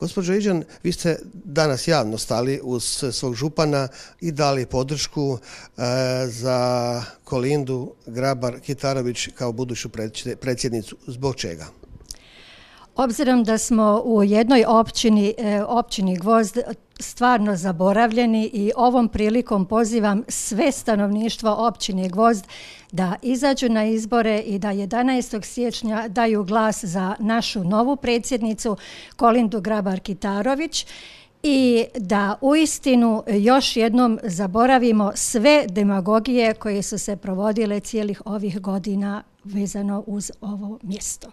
Gospođo Iđan, vi ste danas javno stali uz svog župana i dali podršku e, za Kolindu Grabar-Kitarović kao buduću predsjednicu. Zbog čega? Obzirom da smo u jednoj općini, e, općini Gvozd, stvarno zaboravljeni i ovom prilikom pozivam sve stanovništvo općine Gvozd da izađu na izbore i da 11. siječnja daju glas za našu novu predsjednicu Kolindu Grabar-Kitarović i da uistinu još jednom zaboravimo sve demagogije koje su se provodile cijelih ovih godina vezano uz ovo mjesto.